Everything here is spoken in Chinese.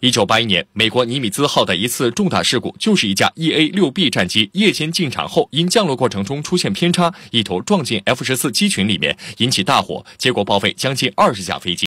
一九八一年，美国尼米兹号的一次重大事故，就是一架 E A 六 B 战机夜间进场后，因降落过程中出现偏差，一头撞进 F 十四机群里面，引起大火，结果报废将近二十架飞机。